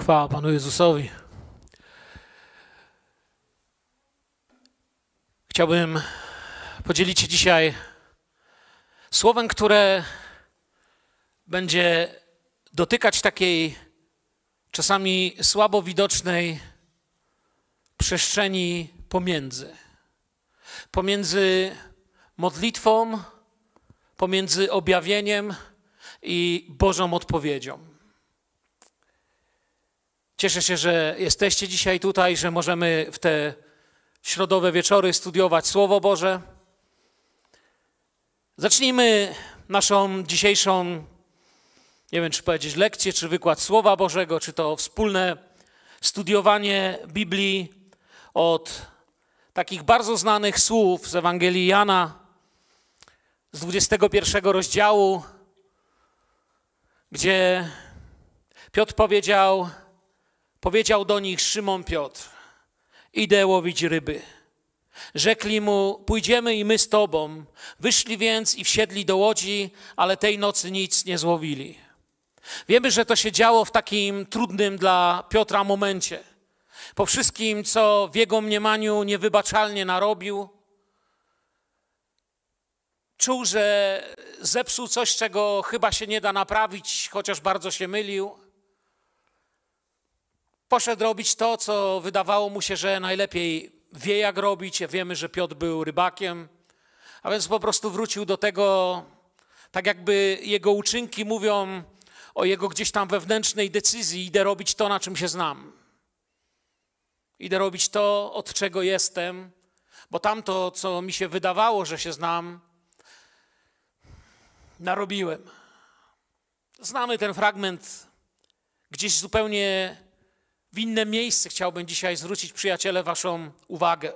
Chwała Panu Jezusowi. Chciałbym podzielić się dzisiaj słowem, które będzie dotykać takiej czasami słabo widocznej przestrzeni pomiędzy. Pomiędzy modlitwą, pomiędzy objawieniem i Bożą odpowiedzią. Cieszę się, że jesteście dzisiaj tutaj, że możemy w te środowe wieczory studiować Słowo Boże. Zacznijmy naszą dzisiejszą, nie wiem czy powiedzieć lekcję, czy wykład Słowa Bożego, czy to wspólne studiowanie Biblii od takich bardzo znanych słów z Ewangelii Jana z 21 rozdziału, gdzie Piotr powiedział, Powiedział do nich Szymon Piotr: Idę łowić ryby. Rzekli mu: Pójdziemy i my z tobą. Wyszli więc i wsiedli do łodzi, ale tej nocy nic nie złowili. Wiemy, że to się działo w takim trudnym dla Piotra momencie. Po wszystkim, co w jego mniemaniu niewybaczalnie narobił, czuł, że zepsuł coś, czego chyba się nie da naprawić, chociaż bardzo się mylił. Poszedł robić to, co wydawało mu się, że najlepiej wie, jak robić. Wiemy, że Piotr był rybakiem, a więc po prostu wrócił do tego, tak jakby jego uczynki mówią o jego gdzieś tam wewnętrznej decyzji: idę robić to, na czym się znam. Idę robić to, od czego jestem, bo tamto, co mi się wydawało, że się znam, narobiłem. Znamy ten fragment gdzieś zupełnie w inne miejsce chciałbym dzisiaj zwrócić, przyjaciele, Waszą uwagę.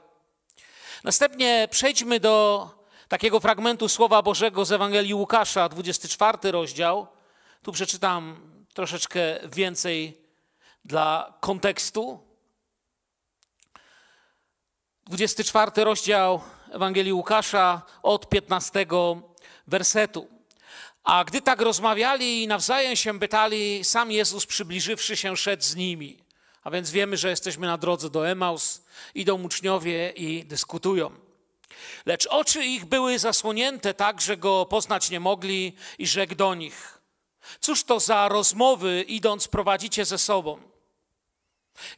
Następnie przejdźmy do takiego fragmentu Słowa Bożego z Ewangelii Łukasza, 24 rozdział. Tu przeczytam troszeczkę więcej dla kontekstu. 24 rozdział Ewangelii Łukasza od 15 wersetu. A gdy tak rozmawiali i nawzajem się pytali, sam Jezus przybliżywszy się szedł z nimi. A więc wiemy, że jesteśmy na drodze do Emaus, idą uczniowie i dyskutują. Lecz oczy ich były zasłonięte tak, że go poznać nie mogli i rzekł do nich. Cóż to za rozmowy idąc prowadzicie ze sobą?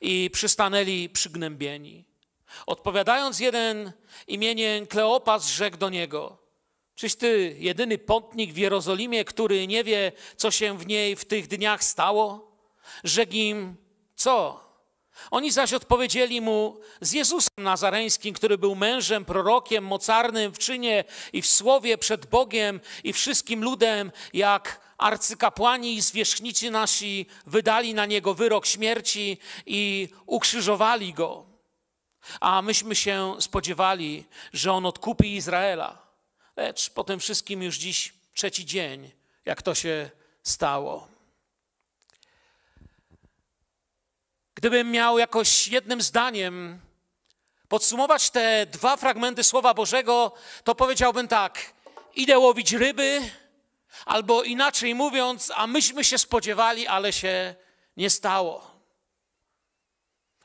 I przystanęli przygnębieni. Odpowiadając jeden imieniem Kleopas rzekł do niego – Czyś ty jedyny pątnik w Jerozolimie, który nie wie, co się w niej w tych dniach stało? Rzekł im, co? Oni zaś odpowiedzieli mu z Jezusem Nazareńskim, który był mężem, prorokiem, mocarnym w czynie i w słowie przed Bogiem i wszystkim ludem, jak arcykapłani i zwierzchnicy nasi wydali na niego wyrok śmierci i ukrzyżowali go. A myśmy się spodziewali, że on odkupi Izraela. Lecz po tym wszystkim już dziś trzeci dzień, jak to się stało. Gdybym miał jakoś jednym zdaniem podsumować te dwa fragmenty Słowa Bożego, to powiedziałbym tak: idę łowić ryby, albo inaczej mówiąc, a myśmy się spodziewali, ale się nie stało.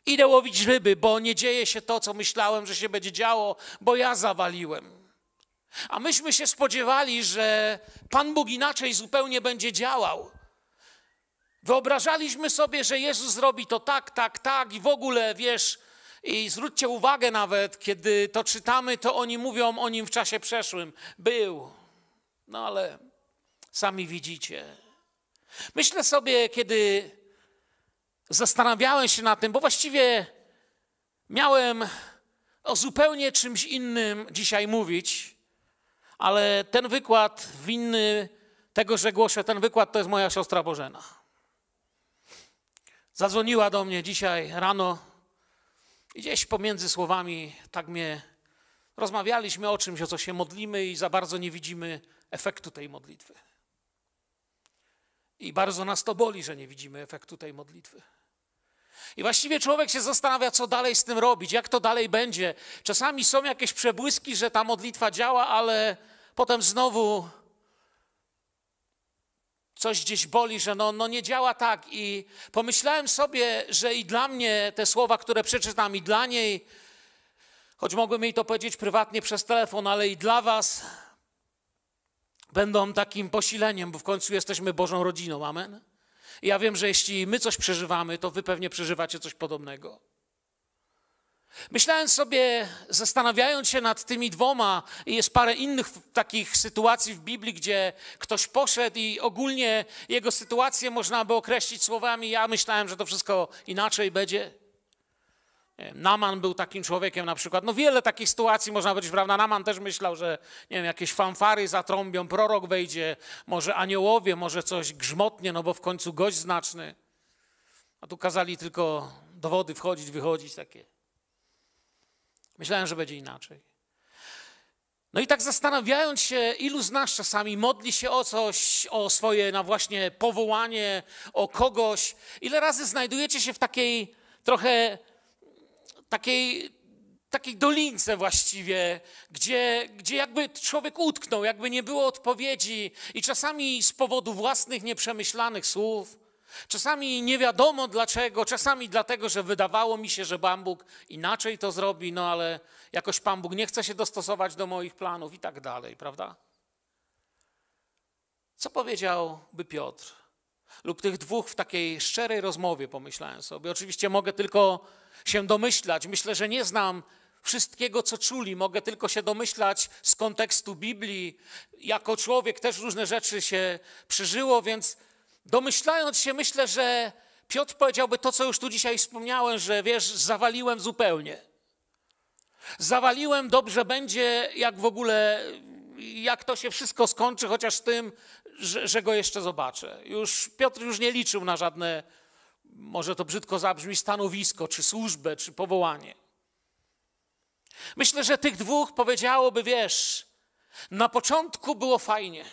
Idę łowić ryby, bo nie dzieje się to, co myślałem, że się będzie działo, bo ja zawaliłem. A myśmy się spodziewali, że Pan Bóg inaczej zupełnie będzie działał. Wyobrażaliśmy sobie, że Jezus zrobi to tak, tak, tak i w ogóle, wiesz, i zwróćcie uwagę nawet, kiedy to czytamy, to oni mówią o nim w czasie przeszłym. Był. No ale sami widzicie. Myślę sobie, kiedy zastanawiałem się nad tym, bo właściwie miałem o zupełnie czymś innym dzisiaj mówić, ale ten wykład winny tego, że głoszę ten wykład, to jest moja siostra Bożena. Zadzwoniła do mnie dzisiaj rano i gdzieś pomiędzy słowami tak mnie rozmawialiśmy o czymś, o co się modlimy i za bardzo nie widzimy efektu tej modlitwy. I bardzo nas to boli, że nie widzimy efektu tej modlitwy. I właściwie człowiek się zastanawia, co dalej z tym robić, jak to dalej będzie. Czasami są jakieś przebłyski, że ta modlitwa działa, ale potem znowu coś gdzieś boli, że no, no nie działa tak. I pomyślałem sobie, że i dla mnie te słowa, które przeczytam, i dla niej, choć mogłem jej to powiedzieć prywatnie przez telefon, ale i dla Was będą takim posileniem, bo w końcu jesteśmy Bożą rodziną. Amen. I ja wiem, że jeśli my coś przeżywamy, to Wy pewnie przeżywacie coś podobnego. Myślałem sobie, zastanawiając się nad tymi dwoma, jest parę innych takich sytuacji w Biblii, gdzie ktoś poszedł i ogólnie jego sytuację można by określić słowami: Ja myślałem, że to wszystko inaczej będzie. Naman był takim człowiekiem na przykład. No wiele takich sytuacji można być prawda? Naman też myślał, że nie wiem, jakieś fanfary zatrąbią, prorok wejdzie, może aniołowie, może coś grzmotnie, no bo w końcu gość znaczny. A tu kazali tylko dowody wchodzić, wychodzić, takie Myślałem, że będzie inaczej. No i tak zastanawiając się, ilu z nas czasami modli się o coś, o swoje na właśnie powołanie, o kogoś, ile razy znajdujecie się w takiej trochę takiej takiej dolince właściwie, gdzie, gdzie jakby człowiek utknął, jakby nie było odpowiedzi i czasami z powodu własnych nieprzemyślanych słów, Czasami nie wiadomo dlaczego, czasami dlatego, że wydawało mi się, że Pan Bóg inaczej to zrobi, no ale jakoś Pan Bóg nie chce się dostosować do moich planów i tak dalej, prawda? Co powiedziałby Piotr? Lub tych dwóch w takiej szczerej rozmowie, pomyślałem sobie. Oczywiście mogę tylko się domyślać. Myślę, że nie znam wszystkiego, co czuli. Mogę tylko się domyślać z kontekstu Biblii. Jako człowiek też różne rzeczy się przeżyło, więc Domyślając się, myślę, że Piotr powiedziałby to, co już tu dzisiaj wspomniałem, że wiesz, zawaliłem zupełnie. Zawaliłem, dobrze będzie, jak w ogóle, jak to się wszystko skończy, chociaż tym, że, że go jeszcze zobaczę. Już Piotr już nie liczył na żadne, może to brzydko zabrzmi, stanowisko, czy służbę, czy powołanie. Myślę, że tych dwóch powiedziałoby, wiesz, na początku było fajnie.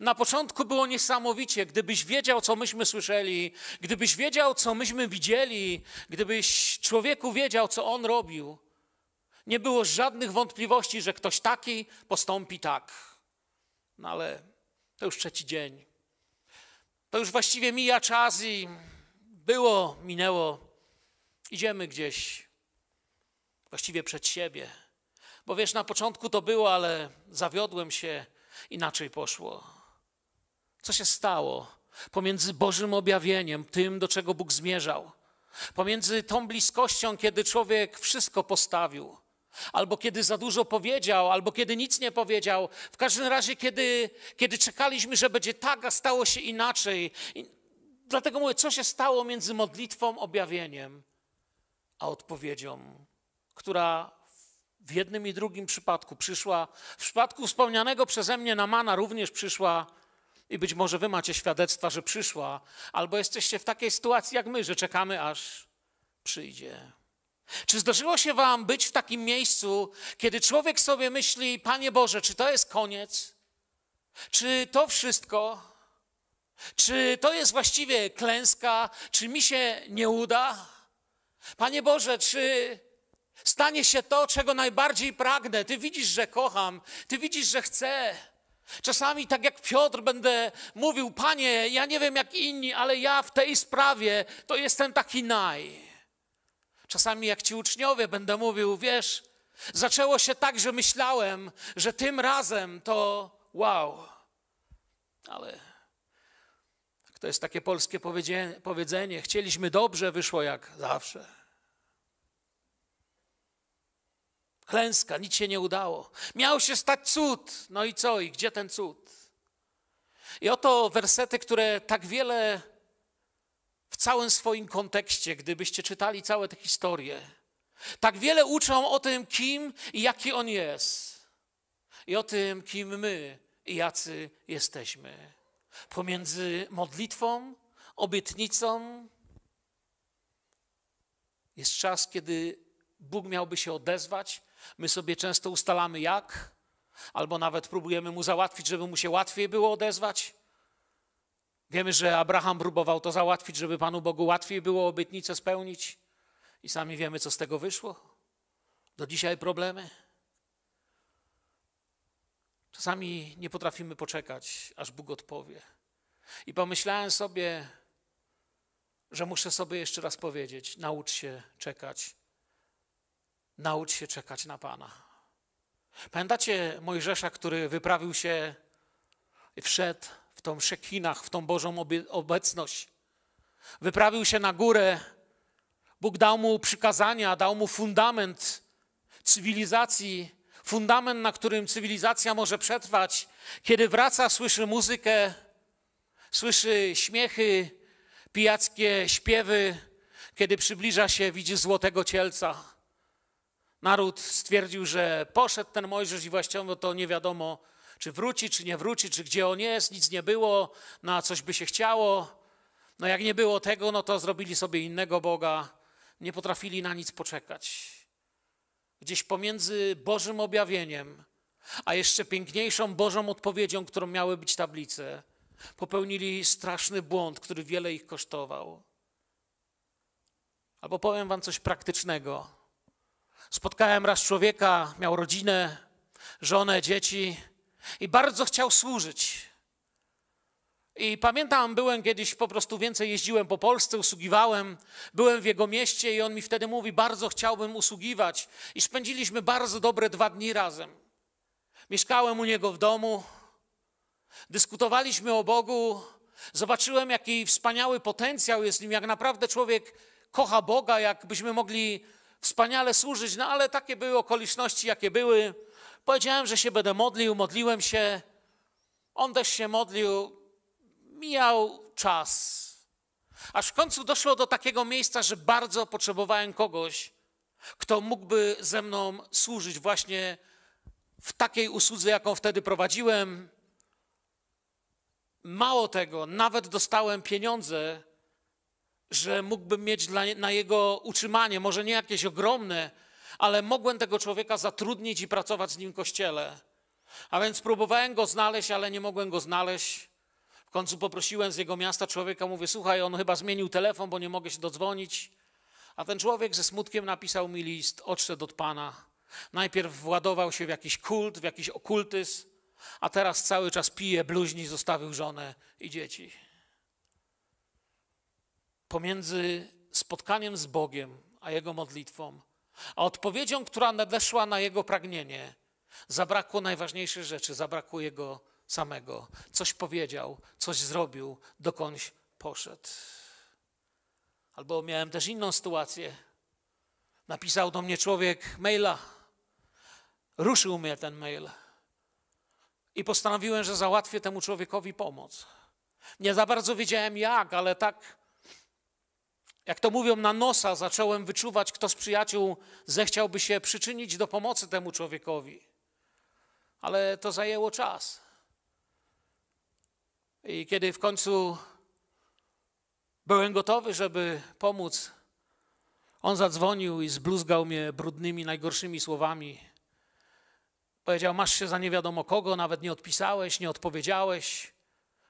Na początku było niesamowicie, gdybyś wiedział, co myśmy słyszeli, gdybyś wiedział, co myśmy widzieli, gdybyś człowieku wiedział, co on robił. Nie było żadnych wątpliwości, że ktoś taki postąpi tak. No ale to już trzeci dzień. To już właściwie mija czas i było, minęło. Idziemy gdzieś właściwie przed siebie. Bo wiesz, na początku to było, ale zawiodłem się, inaczej poszło. Co się stało pomiędzy Bożym objawieniem, tym, do czego Bóg zmierzał, pomiędzy tą bliskością, kiedy człowiek wszystko postawił, albo kiedy za dużo powiedział, albo kiedy nic nie powiedział, w każdym razie, kiedy, kiedy czekaliśmy, że będzie tak, a stało się inaczej. I dlatego mówię, co się stało między modlitwą, objawieniem, a odpowiedzią, która w jednym i drugim przypadku przyszła, w przypadku wspomnianego przeze mnie Namana również przyszła i być może wy macie świadectwa, że przyszła, albo jesteście w takiej sytuacji jak my, że czekamy, aż przyjdzie. Czy zdarzyło się Wam być w takim miejscu, kiedy człowiek sobie myśli: Panie Boże, czy to jest koniec? Czy to wszystko? Czy to jest właściwie klęska? Czy mi się nie uda? Panie Boże, czy stanie się to, czego najbardziej pragnę? Ty widzisz, że kocham, Ty widzisz, że chcę. Czasami, tak jak Piotr, będę mówił: Panie, ja nie wiem jak inni, ale ja w tej sprawie to jestem taki naj. Czasami, jak ci uczniowie, będę mówił: Wiesz, zaczęło się tak, że myślałem, że tym razem to wow. Ale to jest takie polskie powiedzenie, powiedzenie: chcieliśmy dobrze, wyszło jak zawsze. Klęska, nic się nie udało. Miał się stać cud. No i co? I gdzie ten cud? I oto wersety, które tak wiele w całym swoim kontekście, gdybyście czytali całe te historie, tak wiele uczą o tym, kim i jaki on jest. I o tym, kim my i jacy jesteśmy. Pomiędzy modlitwą, obietnicą jest czas, kiedy Bóg miałby się odezwać, My sobie często ustalamy jak, albo nawet próbujemy mu załatwić, żeby mu się łatwiej było odezwać. Wiemy, że Abraham próbował to załatwić, żeby Panu Bogu łatwiej było obietnicę spełnić, i sami wiemy, co z tego wyszło. Do dzisiaj problemy. Czasami nie potrafimy poczekać, aż Bóg odpowie. I pomyślałem sobie, że muszę sobie jeszcze raz powiedzieć: naucz się czekać Naucz się czekać na Pana. Pamiętacie Mojżesza, który wyprawił się, wszedł w tą szekinach, w tą Bożą obecność. Wyprawił się na górę. Bóg dał mu przykazania, dał mu fundament cywilizacji, fundament, na którym cywilizacja może przetrwać. Kiedy wraca, słyszy muzykę, słyszy śmiechy, pijackie śpiewy. Kiedy przybliża się, widzi złotego cielca. Naród stwierdził, że poszedł ten Mojżesz i właściwie to nie wiadomo, czy wróci, czy nie wróci, czy gdzie on jest, nic nie było, na coś by się chciało. No jak nie było tego, no to zrobili sobie innego Boga, nie potrafili na nic poczekać. Gdzieś pomiędzy Bożym objawieniem, a jeszcze piękniejszą Bożą odpowiedzią, którą miały być tablice, popełnili straszny błąd, który wiele ich kosztował. Albo powiem wam coś praktycznego. Spotkałem raz człowieka, miał rodzinę, żonę, dzieci i bardzo chciał służyć. I pamiętam, byłem kiedyś, po prostu więcej jeździłem po Polsce, usługiwałem, byłem w jego mieście i on mi wtedy mówi, bardzo chciałbym usługiwać. I spędziliśmy bardzo dobre dwa dni razem. Mieszkałem u niego w domu, dyskutowaliśmy o Bogu, zobaczyłem, jaki wspaniały potencjał jest w nim, jak naprawdę człowiek kocha Boga, jakbyśmy mogli wspaniale służyć, no ale takie były okoliczności, jakie były. Powiedziałem, że się będę modlił, modliłem się. On też się modlił. Mijał czas. Aż w końcu doszło do takiego miejsca, że bardzo potrzebowałem kogoś, kto mógłby ze mną służyć właśnie w takiej usłudze, jaką wtedy prowadziłem. Mało tego, nawet dostałem pieniądze że mógłbym mieć dla, na jego utrzymanie, może nie jakieś ogromne, ale mogłem tego człowieka zatrudnić i pracować z nim w kościele. A więc próbowałem go znaleźć, ale nie mogłem go znaleźć. W końcu poprosiłem z jego miasta człowieka, mówię: Słuchaj, on chyba zmienił telefon, bo nie mogę się dodzwonić. A ten człowiek ze smutkiem napisał mi list, odszedł od pana. Najpierw władował się w jakiś kult, w jakiś okultyzm, a teraz cały czas pije, bluźni, zostawił żonę i dzieci pomiędzy spotkaniem z Bogiem a jego modlitwą, a odpowiedzią, która nadeszła na jego pragnienie, zabrakło najważniejszej rzeczy, zabrakło jego samego. Coś powiedział, coś zrobił, dokądś poszedł. Albo miałem też inną sytuację. Napisał do mnie człowiek maila. Ruszył mnie ten mail. I postanowiłem, że załatwię temu człowiekowi pomoc. Nie za bardzo wiedziałem jak, ale tak jak to mówią, na nosa zacząłem wyczuwać, kto z przyjaciół zechciałby się przyczynić do pomocy temu człowiekowi. Ale to zajęło czas. I kiedy w końcu byłem gotowy, żeby pomóc, on zadzwonił i zbluzgał mnie brudnymi, najgorszymi słowami. Powiedział: Masz się za nie wiadomo kogo, nawet nie odpisałeś, nie odpowiedziałeś.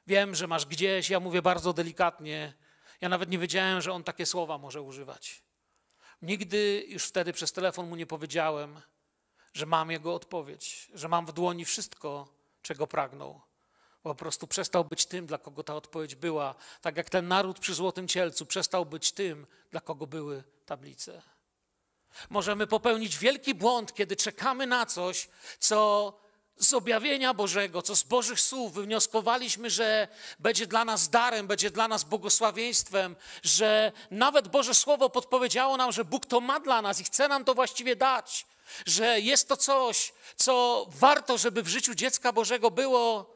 Wiem, że masz gdzieś. Ja mówię bardzo delikatnie: ja nawet nie wiedziałem, że on takie słowa może używać. Nigdy już wtedy przez telefon mu nie powiedziałem, że mam jego odpowiedź, że mam w dłoni wszystko, czego pragnął. Po prostu przestał być tym, dla kogo ta odpowiedź była, tak jak ten naród przy złotym cielcu przestał być tym, dla kogo były tablice. Możemy popełnić wielki błąd, kiedy czekamy na coś, co z objawienia Bożego, co z Bożych słów wywnioskowaliśmy, że będzie dla nas darem, będzie dla nas błogosławieństwem, że nawet Boże Słowo podpowiedziało nam, że Bóg to ma dla nas i chce nam to właściwie dać, że jest to coś, co warto, żeby w życiu dziecka Bożego było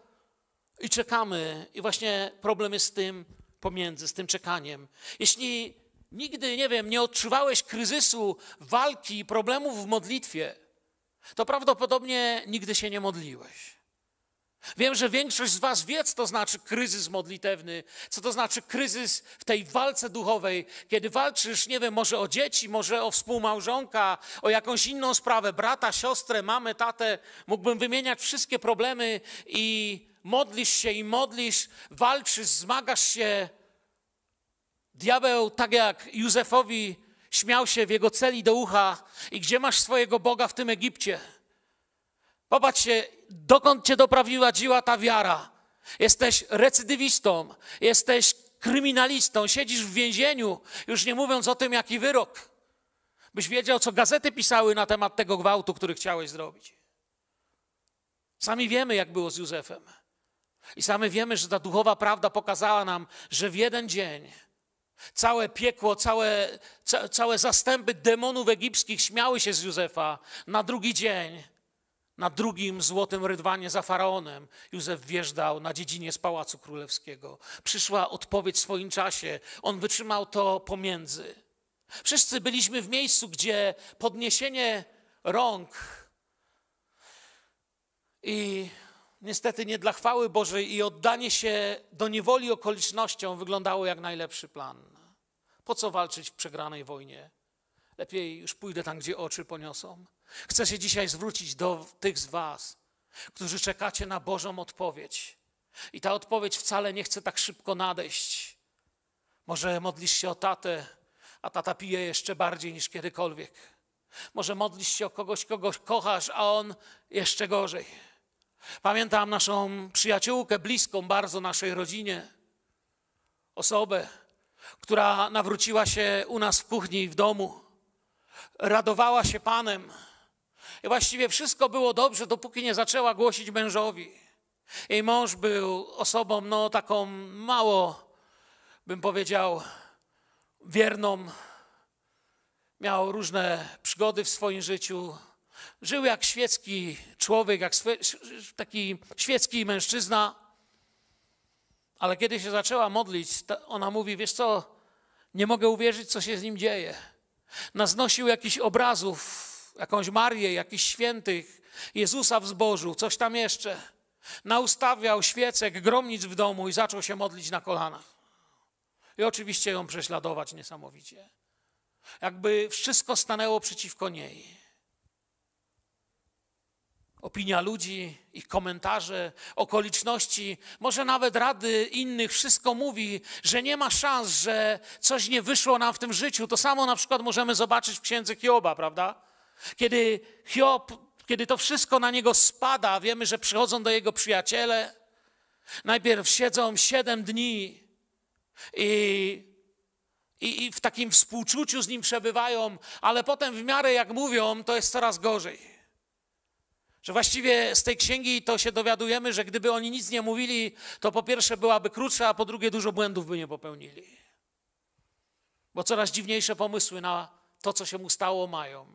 i czekamy. I właśnie problem jest z tym pomiędzy, z tym czekaniem. Jeśli nigdy, nie wiem, nie odczuwałeś kryzysu, walki, problemów w modlitwie, to prawdopodobnie nigdy się nie modliłeś. Wiem, że większość z Was wie, co to znaczy kryzys modlitewny, co to znaczy kryzys w tej walce duchowej, kiedy walczysz, nie wiem, może o dzieci, może o współmałżonka, o jakąś inną sprawę, brata, siostrę, mamę, tatę. Mógłbym wymieniać wszystkie problemy i modlisz się i modlisz, walczysz, zmagasz się. Diabeł, tak jak Józefowi, Śmiał się w jego celi do ucha. I gdzie masz swojego Boga w tym Egipcie? Popatrzcie, dokąd cię doprawiła, dziła ta wiara. Jesteś recydywistą, jesteś kryminalistą, siedzisz w więzieniu, już nie mówiąc o tym, jaki wyrok. Byś wiedział, co gazety pisały na temat tego gwałtu, który chciałeś zrobić. Sami wiemy, jak było z Józefem. I sami wiemy, że ta duchowa prawda pokazała nam, że w jeden dzień Całe piekło, całe, ca, całe zastępy demonów egipskich śmiały się z Józefa. Na drugi dzień, na drugim złotym rydwanie za faraonem, Józef wjeżdżał na dziedzinie z pałacu królewskiego. Przyszła odpowiedź w swoim czasie. On wytrzymał to pomiędzy. Wszyscy byliśmy w miejscu, gdzie podniesienie rąk i niestety nie dla chwały Bożej i oddanie się do niewoli okolicznościom wyglądało jak najlepszy plan. Po co walczyć w przegranej wojnie? Lepiej już pójdę tam, gdzie oczy poniosą. Chcę się dzisiaj zwrócić do tych z Was, którzy czekacie na Bożą odpowiedź. I ta odpowiedź wcale nie chce tak szybko nadejść. Może modlisz się o tatę, a tata pije jeszcze bardziej niż kiedykolwiek. Może modlisz się o kogoś, kogoś kochasz, a on jeszcze gorzej. Pamiętam naszą przyjaciółkę, bliską bardzo naszej rodzinie, osobę, która nawróciła się u nas w kuchni i w domu, radowała się Panem. I właściwie wszystko było dobrze, dopóki nie zaczęła głosić mężowi. Jej mąż był osobą, no taką mało, bym powiedział, wierną. Miał różne przygody w swoim życiu, Żył jak świecki człowiek, jak taki świecki mężczyzna, ale kiedy się zaczęła modlić, ona mówi: Wiesz co, nie mogę uwierzyć, co się z nim dzieje. Naznosił jakichś obrazów, jakąś Marię, jakichś świętych, Jezusa w zbożu, coś tam jeszcze. Naustawiał świecek, gromnic w domu i zaczął się modlić na kolanach. I oczywiście ją prześladować niesamowicie. Jakby wszystko stanęło przeciwko niej opinia ludzi, ich komentarze, okoliczności, może nawet rady innych, wszystko mówi, że nie ma szans, że coś nie wyszło nam w tym życiu. To samo na przykład możemy zobaczyć w księdze Hioba, prawda? Kiedy Hiob, kiedy to wszystko na niego spada, wiemy, że przychodzą do jego przyjaciele. Najpierw siedzą siedem dni i i, i, w takim współczuciu z nim przebywają, ale potem w miarę jak mówią, to jest coraz gorzej. Że właściwie z tej księgi to się dowiadujemy, że gdyby oni nic nie mówili, to po pierwsze byłaby krótsza, a po drugie dużo błędów by nie popełnili. Bo coraz dziwniejsze pomysły na to, co się mu stało, mają.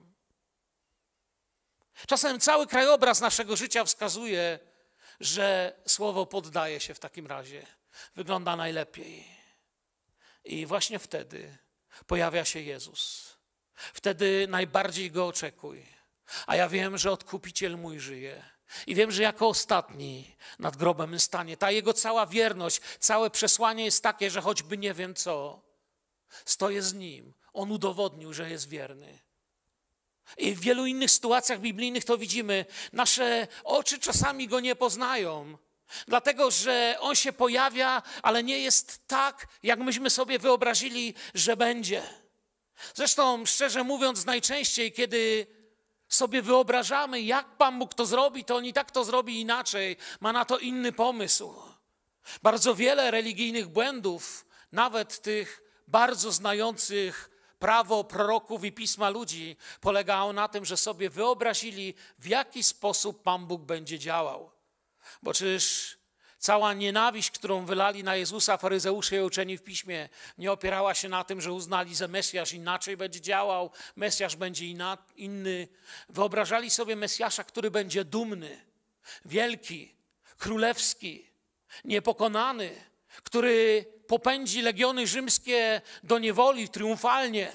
Czasem cały krajobraz naszego życia wskazuje, że słowo poddaje się w takim razie. Wygląda najlepiej. I właśnie wtedy pojawia się Jezus. Wtedy najbardziej go oczekuj a ja wiem, że odkupiciel mój żyje. I wiem, że jako ostatni nad grobem stanie. Ta jego cała wierność, całe przesłanie jest takie, że choćby nie wiem co, stoję z nim. On udowodnił, że jest wierny. I w wielu innych sytuacjach biblijnych to widzimy. Nasze oczy czasami go nie poznają, dlatego że on się pojawia, ale nie jest tak, jak myśmy sobie wyobrazili, że będzie. Zresztą, szczerze mówiąc, najczęściej, kiedy sobie wyobrażamy, jak Pan Bóg to zrobi, to on i tak to zrobi inaczej, ma na to inny pomysł. Bardzo wiele religijnych błędów, nawet tych bardzo znających prawo proroków i pisma ludzi, polegało na tym, że sobie wyobrazili, w jaki sposób Pan Bóg będzie działał. Bo czyż Cała nienawiść, którą wylali na Jezusa faryzeusze i uczeni w piśmie, nie opierała się na tym, że uznali, że Mesjasz inaczej będzie działał, Mesjasz będzie inna, inny. Wyobrażali sobie Mesjasza, który będzie dumny, wielki, królewski, niepokonany, który popędzi legiony rzymskie do niewoli triumfalnie,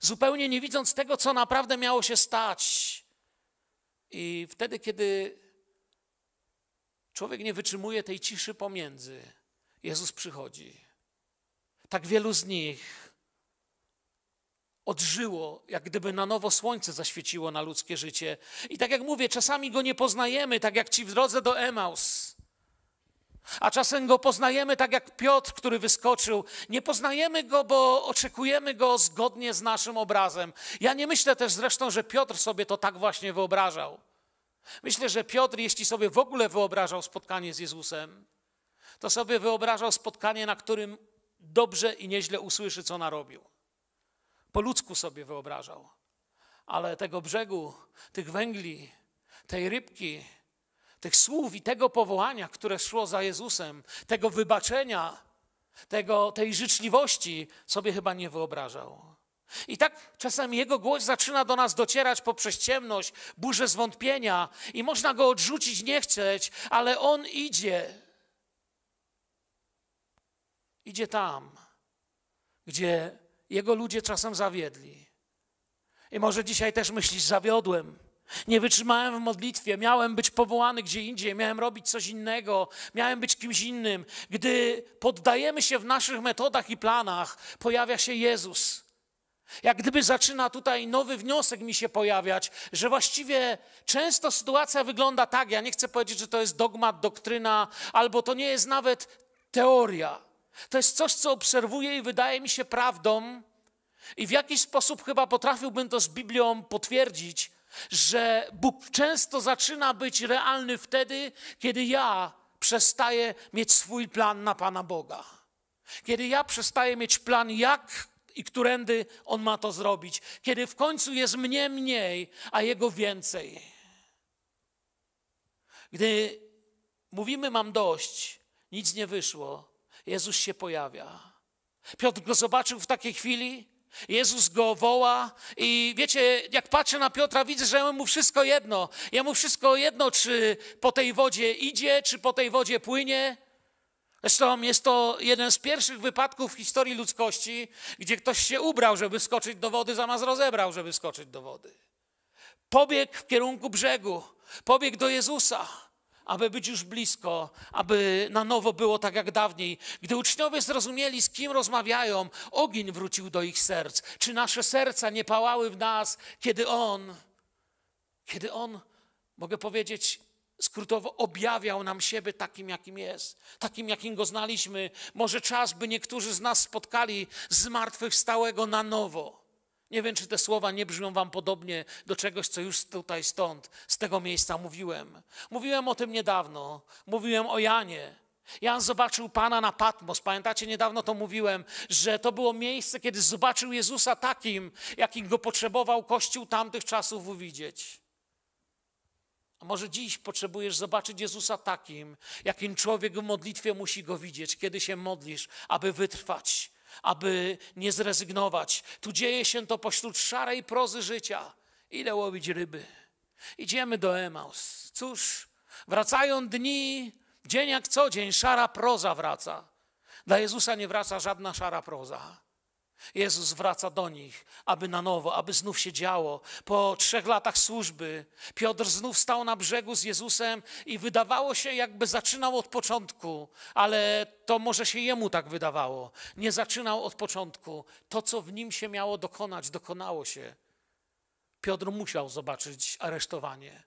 zupełnie nie widząc tego, co naprawdę miało się stać. I wtedy, kiedy Człowiek nie wytrzymuje tej ciszy pomiędzy. Jezus przychodzi. Tak wielu z nich odżyło, jak gdyby na nowo słońce zaświeciło na ludzkie życie. I tak jak mówię, czasami go nie poznajemy, tak jak ci w drodze do Emaus. A czasem go poznajemy tak jak Piotr, który wyskoczył. Nie poznajemy go, bo oczekujemy go zgodnie z naszym obrazem. Ja nie myślę też zresztą, że Piotr sobie to tak właśnie wyobrażał. Myślę, że Piotr, jeśli sobie w ogóle wyobrażał spotkanie z Jezusem, to sobie wyobrażał spotkanie, na którym dobrze i nieźle usłyszy, co narobił. Po ludzku sobie wyobrażał. Ale tego brzegu, tych węgli, tej rybki, tych słów i tego powołania, które szło za Jezusem, tego wybaczenia, tego, tej życzliwości, sobie chyba nie wyobrażał. I tak czasami Jego głos zaczyna do nas docierać poprzez ciemność, burzę zwątpienia i można Go odrzucić, nie chcieć, ale On idzie. Idzie tam, gdzie Jego ludzie czasem zawiedli. I może dzisiaj też myślisz, zawiodłem. Nie wytrzymałem w modlitwie, miałem być powołany gdzie indziej, miałem robić coś innego, miałem być kimś innym. Gdy poddajemy się w naszych metodach i planach, pojawia się Jezus, jak gdyby zaczyna tutaj nowy wniosek mi się pojawiać, że właściwie często sytuacja wygląda tak, ja nie chcę powiedzieć, że to jest dogmat, doktryna, albo to nie jest nawet teoria. To jest coś, co obserwuję i wydaje mi się prawdą, i w jakiś sposób chyba potrafiłbym to z Biblią potwierdzić, że Bóg często zaczyna być realny wtedy, kiedy ja przestaję mieć swój plan na Pana Boga. Kiedy ja przestaję mieć plan, jak i którędy on ma to zrobić, kiedy w końcu jest mnie mniej, a jego więcej. Gdy mówimy, mam dość, nic nie wyszło, Jezus się pojawia. Piotr go zobaczył w takiej chwili, Jezus go woła i wiecie, jak patrzę na Piotra, widzę, że mu wszystko jedno. Jemu wszystko jedno, czy po tej wodzie idzie, czy po tej wodzie płynie. Zresztą jest to jeden z pierwszych wypadków w historii ludzkości, gdzie ktoś się ubrał, żeby skoczyć do wody, zamiast rozebrał, żeby skoczyć do wody. Pobiegł w kierunku brzegu, pobiegł do Jezusa, aby być już blisko, aby na nowo było tak jak dawniej. Gdy uczniowie zrozumieli, z kim rozmawiają, ogień wrócił do ich serc. Czy nasze serca nie pałały w nas, kiedy On, kiedy On, mogę powiedzieć, skrótowo objawiał nam siebie takim, jakim jest, takim, jakim go znaliśmy. Może czas, by niektórzy z nas spotkali zmartwychwstałego na nowo. Nie wiem, czy te słowa nie brzmią wam podobnie do czegoś, co już tutaj stąd, z tego miejsca mówiłem. Mówiłem o tym niedawno, mówiłem o Janie. Jan zobaczył Pana na Patmos. Pamiętacie, niedawno to mówiłem, że to było miejsce, kiedy zobaczył Jezusa takim, jakim go potrzebował Kościół tamtych czasów uwidzieć. A może dziś potrzebujesz zobaczyć Jezusa takim, jakim człowiek w modlitwie musi go widzieć, kiedy się modlisz, aby wytrwać, aby nie zrezygnować. Tu dzieje się to pośród szarej prozy życia. Ile łowić ryby? Idziemy do Emaus. Cóż, wracają dni, dzień jak co dzień, szara proza wraca. Dla Jezusa nie wraca żadna szara proza. Jezus wraca do nich, aby na nowo, aby znów się działo. Po trzech latach służby Piotr znów stał na brzegu z Jezusem i wydawało się, jakby zaczynał od początku, ale to może się jemu tak wydawało. Nie zaczynał od początku. To, co w nim się miało dokonać, dokonało się. Piotr musiał zobaczyć aresztowanie.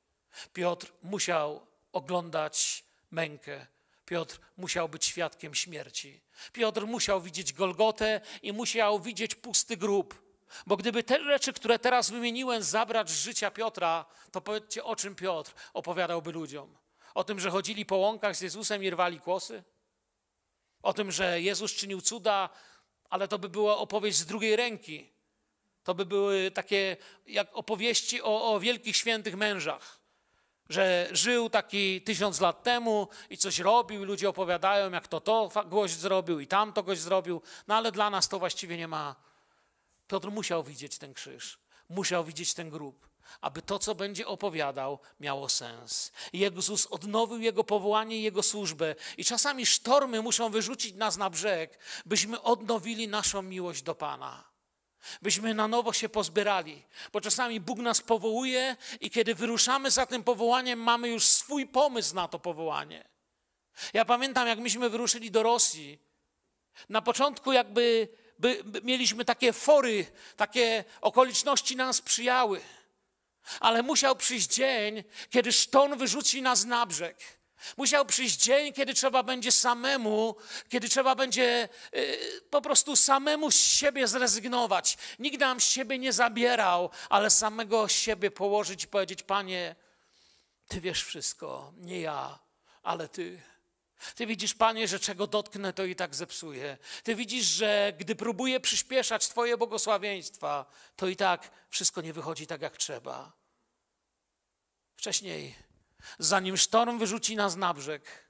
Piotr musiał oglądać mękę. Piotr musiał być świadkiem śmierci. Piotr musiał widzieć Golgotę i musiał widzieć pusty grób. Bo gdyby te rzeczy, które teraz wymieniłem, zabrać z życia Piotra, to powiedzcie, o czym Piotr opowiadałby ludziom? O tym, że chodzili po łąkach z Jezusem i rwali kłosy? O tym, że Jezus czynił cuda, ale to by była opowieść z drugiej ręki. To by były takie jak opowieści o, o wielkich świętych mężach że żył taki tysiąc lat temu i coś robił i ludzie opowiadają, jak to to gość zrobił i to gość zrobił, no ale dla nas to właściwie nie ma. Piotr musiał widzieć ten krzyż, musiał widzieć ten grób, aby to, co będzie opowiadał, miało sens. Jezus odnowił jego powołanie i jego służbę i czasami sztormy muszą wyrzucić nas na brzeg, byśmy odnowili naszą miłość do Pana byśmy na nowo się pozbierali, bo czasami Bóg nas powołuje i kiedy wyruszamy za tym powołaniem, mamy już swój pomysł na to powołanie. Ja pamiętam, jak myśmy wyruszyli do Rosji. Na początku jakby by, by mieliśmy takie fory, takie okoliczności nam sprzyjały. Ale musiał przyjść dzień, kiedy szton wyrzuci nas na brzeg. Musiał przyjść dzień, kiedy trzeba będzie samemu, kiedy trzeba będzie yy, po prostu samemu z siebie zrezygnować. Nikt nam siebie nie zabierał, ale samego siebie położyć i powiedzieć: Panie, Ty wiesz wszystko, nie ja, ale Ty. Ty widzisz, Panie, że czego dotknę, to i tak zepsuję. Ty widzisz, że gdy próbuję przyspieszać Twoje błogosławieństwa, to i tak wszystko nie wychodzi tak, jak trzeba. Wcześniej zanim sztorm wyrzuci nas na brzeg,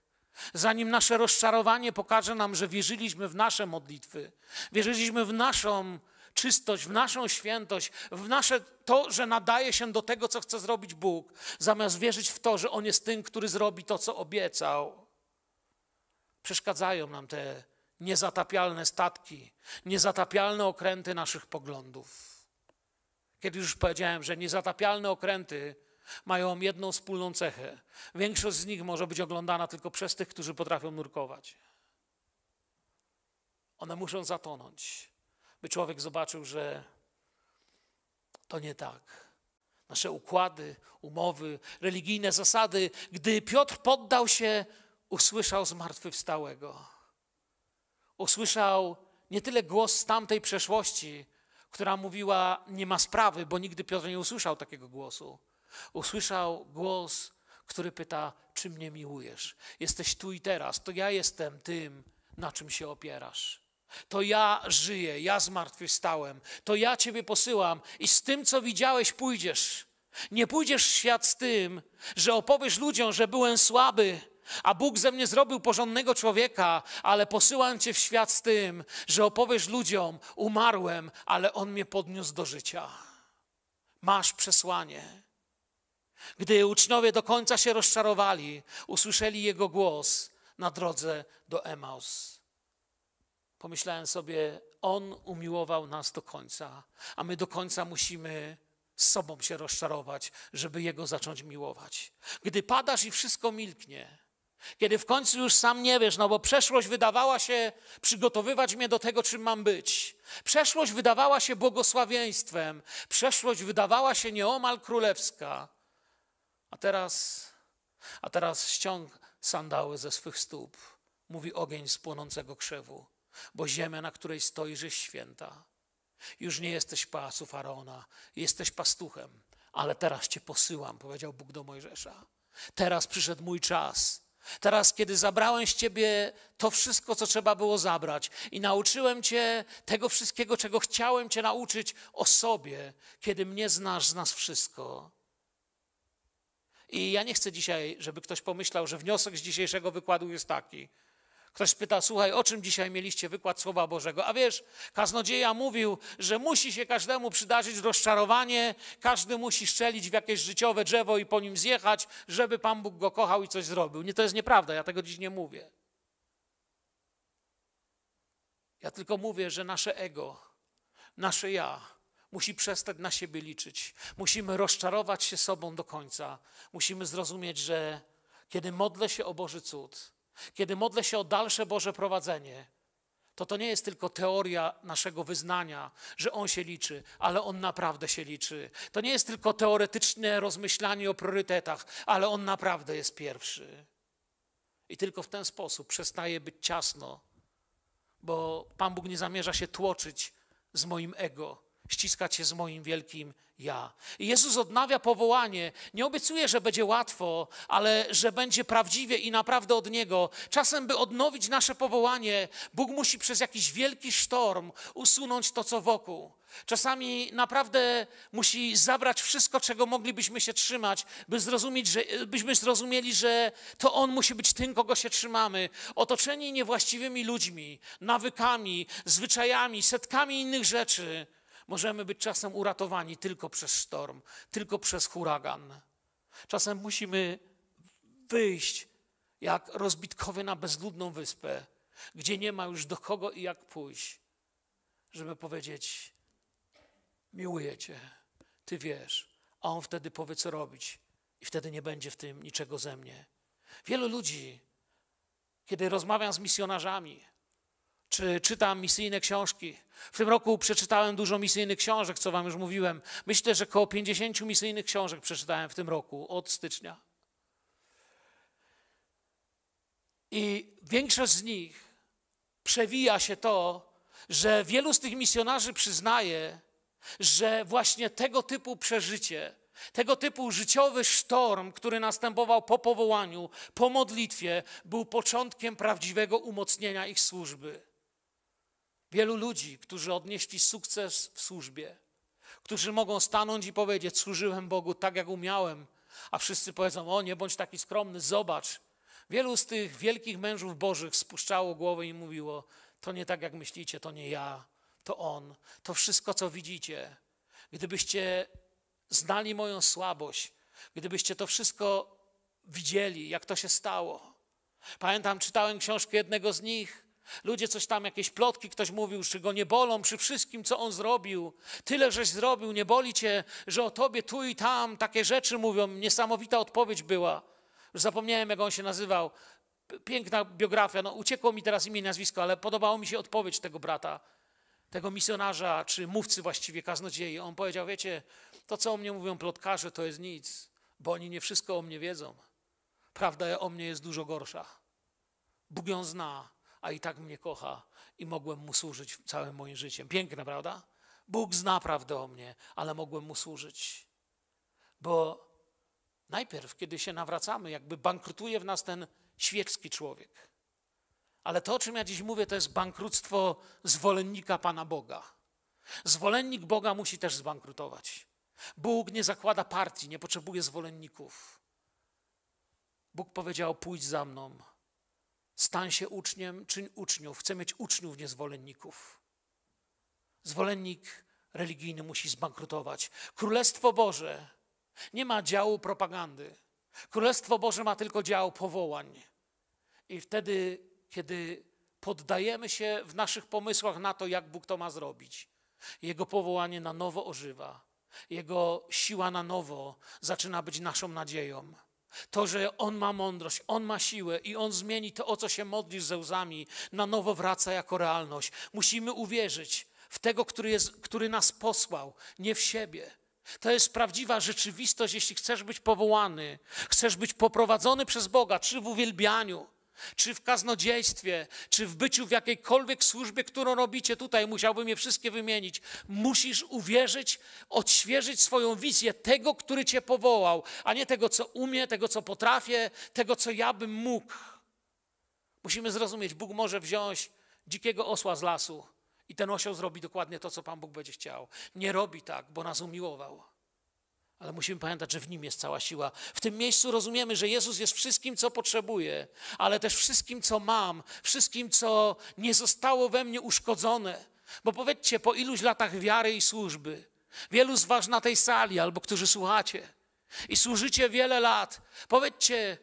zanim nasze rozczarowanie pokaże nam, że wierzyliśmy w nasze modlitwy, wierzyliśmy w naszą czystość, w naszą świętość, w nasze to, że nadaje się do tego, co chce zrobić Bóg, zamiast wierzyć w to, że On jest tym, który zrobi to, co obiecał. Przeszkadzają nam te niezatapialne statki, niezatapialne okręty naszych poglądów. Kiedy już powiedziałem, że niezatapialne okręty mają jedną wspólną cechę. Większość z nich może być oglądana tylko przez tych, którzy potrafią nurkować. One muszą zatonąć, by człowiek zobaczył, że to nie tak. Nasze układy, umowy, religijne zasady, gdy Piotr poddał się, usłyszał zmartwychwstałego. Usłyszał nie tyle głos z tamtej przeszłości, która mówiła: Nie ma sprawy, bo nigdy Piotr nie usłyszał takiego głosu Usłyszał głos, który pyta: Czy mnie miłujesz? Jesteś tu i teraz. To ja jestem tym, na czym się opierasz. To ja żyję, ja zmartwychwstałem, to ja Ciebie posyłam i z tym, co widziałeś, pójdziesz. Nie pójdziesz w świat z tym, że opowiesz ludziom, że byłem słaby, a Bóg ze mnie zrobił porządnego człowieka, ale posyłam Cię w świat z tym, że opowiesz ludziom, umarłem, ale On mnie podniósł do życia. Masz przesłanie. Gdy uczniowie do końca się rozczarowali, usłyszeli jego głos na drodze do Emaus. Pomyślałem sobie, on umiłował nas do końca, a my do końca musimy z sobą się rozczarować, żeby Jego zacząć miłować. Gdy padasz i wszystko milknie, kiedy w końcu już sam nie wiesz, no bo przeszłość wydawała się przygotowywać mnie do tego, czym mam być. Przeszłość wydawała się błogosławieństwem, przeszłość wydawała się nieomal królewska, a teraz, a teraz ściąg sandały ze swych stóp, mówi ogień z płonącego krzewu, bo ziemia, na której stoisz, jest święta. Już nie jesteś pasu faraona, jesteś pastuchem, ale teraz cię posyłam, powiedział Bóg do Mojżesza. Teraz przyszedł mój czas. Teraz, kiedy zabrałem z ciebie to wszystko, co trzeba było zabrać, i nauczyłem cię tego wszystkiego, czego chciałem cię nauczyć o sobie, kiedy mnie znasz, znasz wszystko, i ja nie chcę dzisiaj, żeby ktoś pomyślał, że wniosek z dzisiejszego wykładu jest taki. Ktoś pyta: słuchaj, o czym dzisiaj mieliście wykład Słowa Bożego? A wiesz, kaznodzieja mówił, że musi się każdemu przydarzyć rozczarowanie, każdy musi szczelić w jakieś życiowe drzewo i po nim zjechać, żeby Pan Bóg go kochał i coś zrobił. Nie, to jest nieprawda, ja tego dziś nie mówię. Ja tylko mówię, że nasze ego, nasze ja musi przestać na siebie liczyć. Musimy rozczarować się sobą do końca. Musimy zrozumieć, że kiedy modlę się o Boży cud, kiedy modlę się o dalsze Boże prowadzenie, to to nie jest tylko teoria naszego wyznania, że On się liczy, ale On naprawdę się liczy. To nie jest tylko teoretyczne rozmyślanie o priorytetach, ale On naprawdę jest pierwszy. I tylko w ten sposób przestaje być ciasno, bo Pan Bóg nie zamierza się tłoczyć z moim ego, ściskać się z moim wielkim ja. I Jezus odnawia powołanie. Nie obiecuje, że będzie łatwo, ale że będzie prawdziwie i naprawdę od Niego. Czasem, by odnowić nasze powołanie, Bóg musi przez jakiś wielki sztorm usunąć to, co wokół. Czasami naprawdę musi zabrać wszystko, czego moglibyśmy się trzymać, by zrozumieć, że, byśmy zrozumieli, że to On musi być tym, kogo się trzymamy. Otoczeni niewłaściwymi ludźmi, nawykami, zwyczajami, setkami innych rzeczy – Możemy być czasem uratowani tylko przez sztorm, tylko przez huragan. Czasem musimy wyjść jak rozbitkowy na bezludną wyspę, gdzie nie ma już do kogo i jak pójść, żeby powiedzieć: Miłuję Cię, Ty wiesz, a On wtedy powie, co robić, i wtedy nie będzie w tym niczego ze mnie. Wielu ludzi, kiedy rozmawiam z misjonarzami, czy czytam misyjne książki. W tym roku przeczytałem dużo misyjnych książek, co Wam już mówiłem. Myślę, że około 50 misyjnych książek przeczytałem w tym roku od stycznia. I większość z nich przewija się to, że wielu z tych misjonarzy przyznaje, że właśnie tego typu przeżycie, tego typu życiowy sztorm, który następował po powołaniu, po modlitwie, był początkiem prawdziwego umocnienia ich służby. Wielu ludzi, którzy odnieśli sukces w służbie, którzy mogą stanąć i powiedzieć: Służyłem Bogu tak, jak umiałem, a wszyscy powiedzą: O, nie bądź taki skromny, zobacz. Wielu z tych wielkich mężów Bożych spuszczało głowę i mówiło: To nie tak, jak myślicie, to nie ja, to On, to wszystko, co widzicie. Gdybyście znali moją słabość, gdybyście to wszystko widzieli, jak to się stało. Pamiętam, czytałem książkę jednego z nich, Ludzie coś tam, jakieś plotki, ktoś mówił, że go nie bolą przy wszystkim, co on zrobił. Tyle żeś zrobił, nie boli cię, że o tobie tu i tam takie rzeczy mówią. Niesamowita odpowiedź była. Już zapomniałem, jak on się nazywał. Piękna biografia. No, uciekło mi teraz imię i nazwisko, ale podobało mi się odpowiedź tego brata, tego misjonarza, czy mówcy właściwie, kaznodziei. On powiedział, wiecie, to, co o mnie mówią plotkarze, to jest nic, bo oni nie wszystko o mnie wiedzą. Prawda o mnie jest dużo gorsza. Bóg ją zna a i tak mnie kocha i mogłem mu służyć całym moim życiem. Piękne, prawda? Bóg zna prawdę o mnie, ale mogłem mu służyć. Bo najpierw, kiedy się nawracamy, jakby bankrutuje w nas ten świecki człowiek. Ale to, o czym ja dziś mówię, to jest bankructwo zwolennika Pana Boga. Zwolennik Boga musi też zbankrutować. Bóg nie zakłada partii, nie potrzebuje zwolenników. Bóg powiedział: Pójdź za mną, Stan się uczniem, czyń uczniów. Chcę mieć uczniów, nie zwolenników. Zwolennik religijny musi zbankrutować. Królestwo Boże nie ma działu propagandy. Królestwo Boże ma tylko dział powołań. I wtedy, kiedy poddajemy się w naszych pomysłach na to, jak Bóg to ma zrobić, Jego powołanie na nowo ożywa. Jego siła na nowo zaczyna być naszą nadzieją. To, że On ma mądrość, On ma siłę i On zmieni to, o co się modlisz ze łzami, na nowo wraca jako realność. Musimy uwierzyć w tego, który, jest, który nas posłał, nie w siebie. To jest prawdziwa rzeczywistość, jeśli chcesz być powołany, chcesz być poprowadzony przez Boga, czy w uwielbianiu, czy w kaznodziejstwie, czy w byciu w jakiejkolwiek służbie, którą robicie tutaj, musiałbym je wszystkie wymienić, musisz uwierzyć, odświeżyć swoją wizję tego, który cię powołał, a nie tego, co umie, tego, co potrafię, tego, co ja bym mógł. Musimy zrozumieć, Bóg może wziąć dzikiego osła z lasu i ten osioł zrobi dokładnie to, co Pan Bóg będzie chciał. Nie robi tak, bo nas umiłował. Ale musimy pamiętać, że w nim jest cała siła. W tym miejscu rozumiemy, że Jezus jest wszystkim, co potrzebuję, ale też wszystkim, co mam, wszystkim, co nie zostało we mnie uszkodzone. Bo powiedzcie, po iluś latach wiary i służby, wielu z Was na tej sali albo którzy słuchacie i służycie wiele lat, powiedzcie,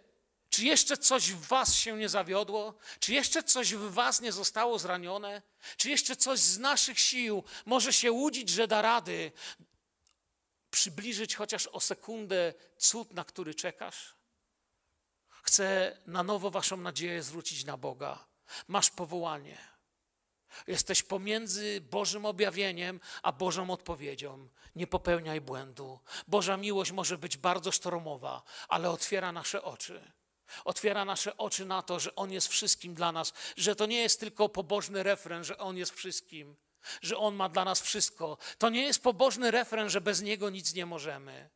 czy jeszcze coś w Was się nie zawiodło? Czy jeszcze coś w Was nie zostało zranione? Czy jeszcze coś z naszych sił może się łudzić, że da rady? przybliżyć chociaż o sekundę cud, na który czekasz? Chcę na nowo Waszą nadzieję zwrócić na Boga. Masz powołanie. Jesteś pomiędzy Bożym objawieniem a Bożą odpowiedzią. Nie popełniaj błędu. Boża miłość może być bardzo sztormowa, ale otwiera nasze oczy. Otwiera nasze oczy na to, że On jest wszystkim dla nas, że to nie jest tylko pobożny refren, że On jest wszystkim że On ma dla nas wszystko. To nie jest pobożny refren, że bez Niego nic nie możemy,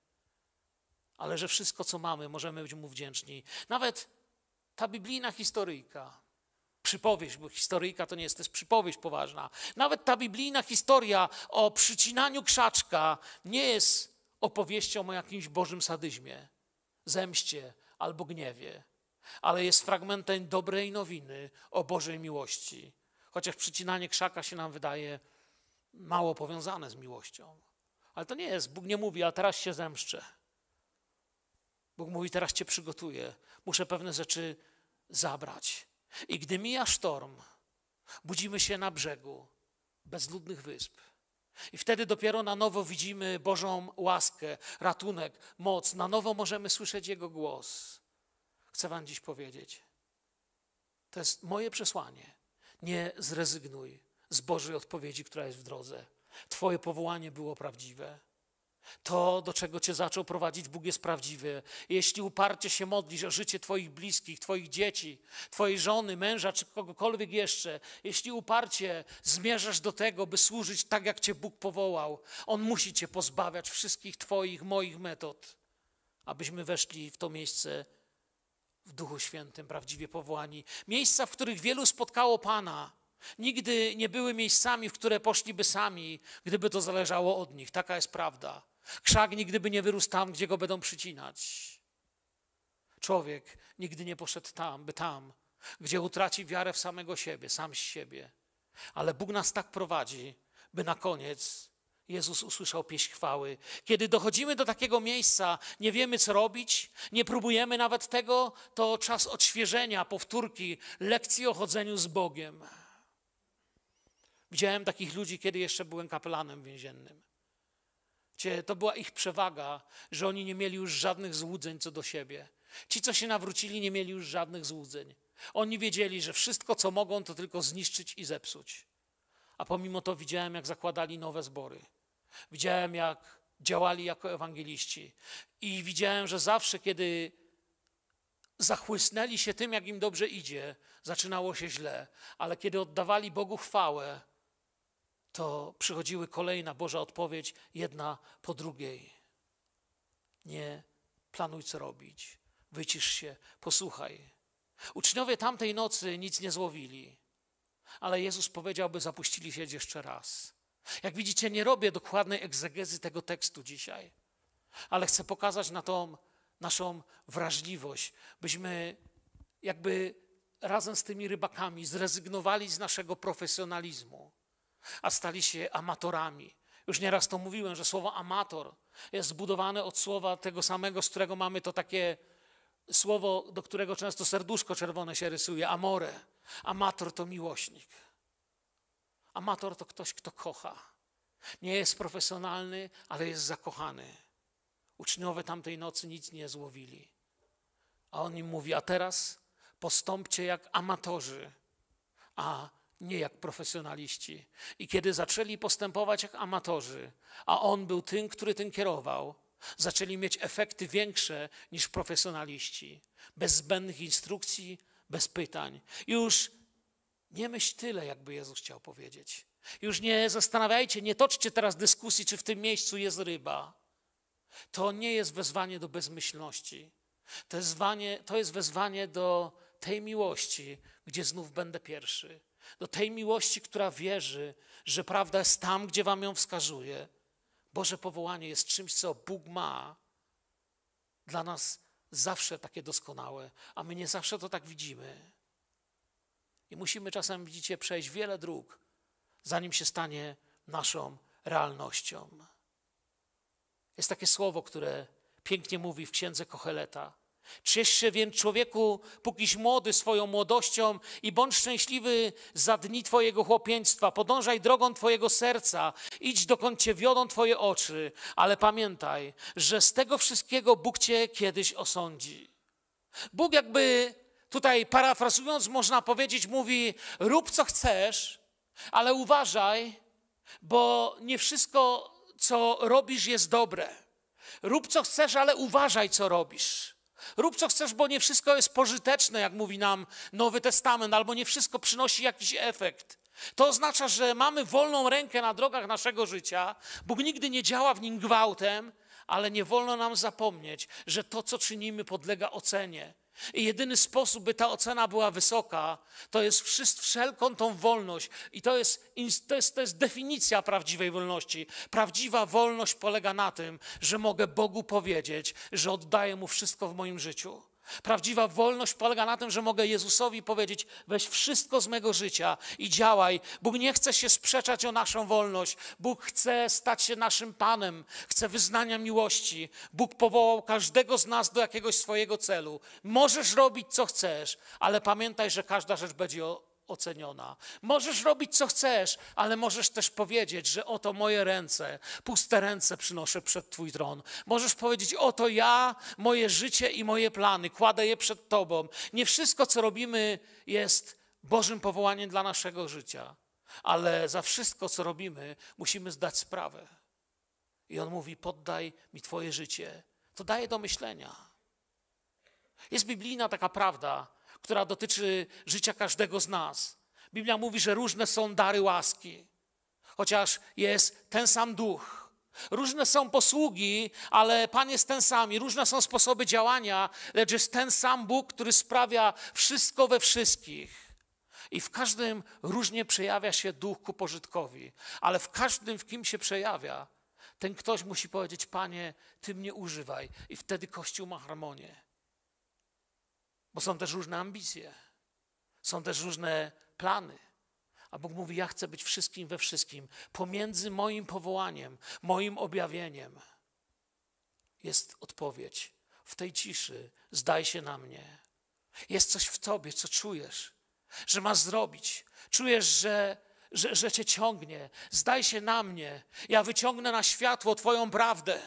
ale że wszystko, co mamy, możemy być Mu wdzięczni. Nawet ta biblijna historyjka, przypowieść, bo historyjka to nie jest, to jest przypowieść poważna. Nawet ta biblijna historia o przycinaniu krzaczka nie jest opowieścią o jakimś bożym sadyzmie, zemście albo gniewie, ale jest fragmentem dobrej nowiny o Bożej miłości Chociaż przycinanie krzaka się nam wydaje mało powiązane z miłością. Ale to nie jest. Bóg nie mówi, a teraz się zemszczę. Bóg mówi, teraz cię przygotuję. Muszę pewne rzeczy zabrać. I gdy mija sztorm, budzimy się na brzegu bezludnych wysp. I wtedy dopiero na nowo widzimy Bożą łaskę, ratunek, moc. Na nowo możemy słyszeć Jego głos. Chcę Wam dziś powiedzieć. To jest moje przesłanie. Nie zrezygnuj z Bożej odpowiedzi, która jest w drodze. Twoje powołanie było prawdziwe. To, do czego Cię zaczął prowadzić Bóg, jest prawdziwe. Jeśli uparcie się modlisz o życie Twoich bliskich, Twoich dzieci, Twojej żony, męża czy kogokolwiek jeszcze, jeśli uparcie zmierzasz do tego, by służyć tak, jak Cię Bóg powołał, On musi Cię pozbawiać wszystkich Twoich, moich metod, abyśmy weszli w to miejsce w Duchu Świętym prawdziwie powołani. Miejsca, w których wielu spotkało Pana, nigdy nie były miejscami, w które poszliby sami, gdyby to zależało od nich. Taka jest prawda. Krzak nigdy by nie wyrósł tam, gdzie go będą przycinać. Człowiek nigdy nie poszedł tam, by tam, gdzie utraci wiarę w samego siebie, sam z siebie. Ale Bóg nas tak prowadzi, by na koniec Jezus usłyszał pieśń chwały. Kiedy dochodzimy do takiego miejsca, nie wiemy co robić, nie próbujemy nawet tego, to czas odświeżenia, powtórki, lekcji o chodzeniu z Bogiem. Widziałem takich ludzi, kiedy jeszcze byłem kapelanem więziennym. Gdzie to była ich przewaga, że oni nie mieli już żadnych złudzeń co do siebie. Ci, co się nawrócili, nie mieli już żadnych złudzeń. Oni wiedzieli, że wszystko, co mogą, to tylko zniszczyć i zepsuć. A pomimo to widziałem, jak zakładali nowe zbory Widziałem, jak działali jako ewangeliści i widziałem, że zawsze, kiedy zachłysnęli się tym, jak im dobrze idzie, zaczynało się źle, ale kiedy oddawali Bogu chwałę, to przychodziły kolejna Boża odpowiedź, jedna po drugiej. Nie planuj, co robić. Wycisz się, posłuchaj. Uczniowie tamtej nocy nic nie złowili, ale Jezus powiedział, by zapuścili się jeszcze raz. Jak widzicie, nie robię dokładnej egzegezy tego tekstu dzisiaj, ale chcę pokazać na tą naszą wrażliwość, byśmy jakby razem z tymi rybakami zrezygnowali z naszego profesjonalizmu, a stali się amatorami. Już nieraz to mówiłem, że słowo amator jest zbudowane od słowa tego samego, z którego mamy to takie słowo, do którego często serduszko czerwone się rysuje, amore. Amator to miłośnik. Amator to ktoś, kto kocha. Nie jest profesjonalny, ale jest zakochany. Uczniowie tamtej nocy nic nie złowili. A on im mówi: A teraz postąpcie jak amatorzy, a nie jak profesjonaliści. I kiedy zaczęli postępować jak amatorzy, a on był tym, który tym kierował, zaczęli mieć efekty większe niż profesjonaliści. Bez zbędnych instrukcji, bez pytań. Już nie myśl tyle, jakby Jezus chciał powiedzieć. Już nie zastanawiajcie, nie toczcie teraz dyskusji, czy w tym miejscu jest ryba. To nie jest wezwanie do bezmyślności. To jest, to jest wezwanie do tej miłości, gdzie znów będę pierwszy. Do tej miłości, która wierzy, że prawda jest tam, gdzie wam ją wskazuje. Boże powołanie jest czymś, co Bóg ma dla nas zawsze takie doskonałe, a my nie zawsze to tak widzimy. I musimy czasem, widzicie, przejść wiele dróg, zanim się stanie naszą realnością. Jest takie słowo, które pięknie mówi w księdze Kocheleta. Ciesz się więc człowieku, pókiś młody swoją młodością i bądź szczęśliwy za dni Twojego chłopieństwa. Podążaj drogą Twojego serca, idź dokąd Cię wiodą Twoje oczy, ale pamiętaj, że z tego wszystkiego Bóg Cię kiedyś osądzi. Bóg jakby tutaj parafrasując, można powiedzieć, mówi: rób co chcesz, ale uważaj, bo nie wszystko, co robisz, jest dobre. Rób co chcesz, ale uważaj, co robisz. Rób co chcesz, bo nie wszystko jest pożyteczne, jak mówi nam Nowy Testament, albo nie wszystko przynosi jakiś efekt. To oznacza, że mamy wolną rękę na drogach naszego życia. Bóg nigdy nie działa w nim gwałtem, ale nie wolno nam zapomnieć, że to, co czynimy, podlega ocenie. I jedyny sposób, by ta ocena była wysoka, to jest wszelką tą wolność. I to jest, to, jest, to jest definicja prawdziwej wolności. Prawdziwa wolność polega na tym, że mogę Bogu powiedzieć, że oddaję Mu wszystko w moim życiu. Prawdziwa wolność polega na tym, że mogę Jezusowi powiedzieć: weź wszystko z mego życia i działaj. Bóg nie chce się sprzeczać o naszą wolność. Bóg chce stać się naszym Panem, chce wyznania miłości. Bóg powołał każdego z nas do jakiegoś swojego celu. Możesz robić, co chcesz, ale pamiętaj, że każda rzecz będzie oceniona. Możesz robić co chcesz, ale możesz też powiedzieć, że oto moje ręce, puste ręce przynoszę przed Twój tron. Możesz powiedzieć, oto ja, moje życie i moje plany, kładę je przed Tobą. Nie wszystko, co robimy, jest Bożym powołaniem dla naszego życia, ale za wszystko, co robimy, musimy zdać sprawę. I on mówi: Poddaj mi Twoje życie. To daje do myślenia. Jest biblijna taka prawda, która dotyczy życia każdego z nas. Biblia mówi, że różne są dary łaski, chociaż jest ten sam duch. Różne są posługi, ale Pan jest ten sam i różne są sposoby działania, lecz jest ten sam Bóg, który sprawia wszystko we wszystkich. I w każdym różnie przejawia się duch ku pożytkowi, ale w każdym, w kim się przejawia, ten ktoś musi powiedzieć: Panie, Ty mnie używaj, i wtedy Kościół ma harmonię. Bo są też różne ambicje, są też różne plany. A Bóg mówi: Ja chcę być wszystkim we wszystkim. Pomiędzy moim powołaniem, moim objawieniem jest odpowiedź. W tej ciszy zdaj się na mnie. Jest coś w tobie, co czujesz, że masz zrobić. Czujesz, że, że, że cię ciągnie. Zdaj się na mnie. Ja wyciągnę na światło Twoją prawdę.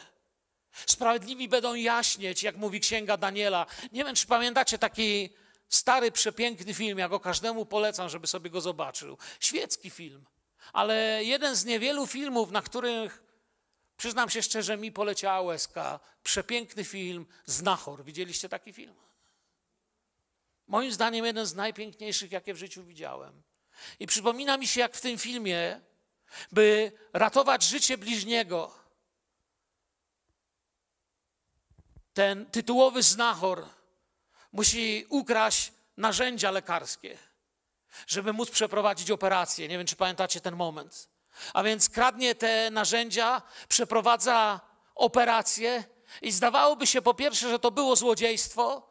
Sprawiedliwi będą jaśnieć, jak mówi księga Daniela. Nie wiem, czy pamiętacie taki stary, przepiękny film. Ja go każdemu polecam, żeby sobie go zobaczył. Świecki film, ale jeden z niewielu filmów, na których przyznam się szczerze, mi poleciała łezka. Przepiękny film Znachor. Widzieliście taki film? Moim zdaniem jeden z najpiękniejszych, jakie w życiu widziałem. I przypomina mi się, jak w tym filmie, by ratować życie bliźniego ten tytułowy znachor musi ukraść narzędzia lekarskie, żeby móc przeprowadzić operację. Nie wiem, czy pamiętacie ten moment. A więc kradnie te narzędzia, przeprowadza operację i zdawałoby się po pierwsze, że to było złodziejstwo.